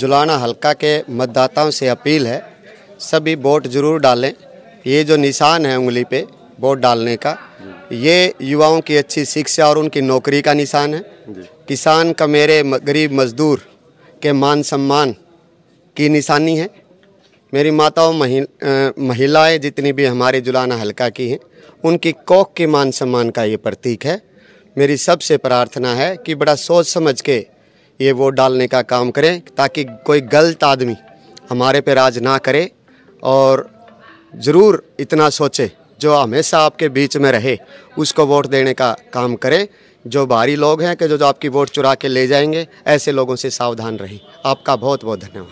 जुलाना हल्का के मतदाताओं से अपील है सभी वोट जरूर डालें ये जो निशान है उंगली पे वोट डालने का ये युवाओं की अच्छी शिक्षा और उनकी नौकरी का निशान है किसान का मेरे गरीब मजदूर के मान सम्मान की निशानी है मेरी माताओं महिलाएं जितनी भी हमारे जुलाना हल्का की हैं उनकी कोख के मान सम्मान का ये प्रतीक है मेरी सबसे प्रार्थना है कि बड़ा सोच समझ के ये वोट डालने का काम करें ताकि कोई गलत आदमी हमारे पे राज ना करे और ज़रूर इतना सोचे जो हमेशा आपके बीच में रहे उसको वोट देने का काम करें जो बाहरी लोग हैं कि जो जो आपकी वोट चुरा के ले जाएंगे ऐसे लोगों से सावधान रहें आपका बहुत बहुत धन्यवाद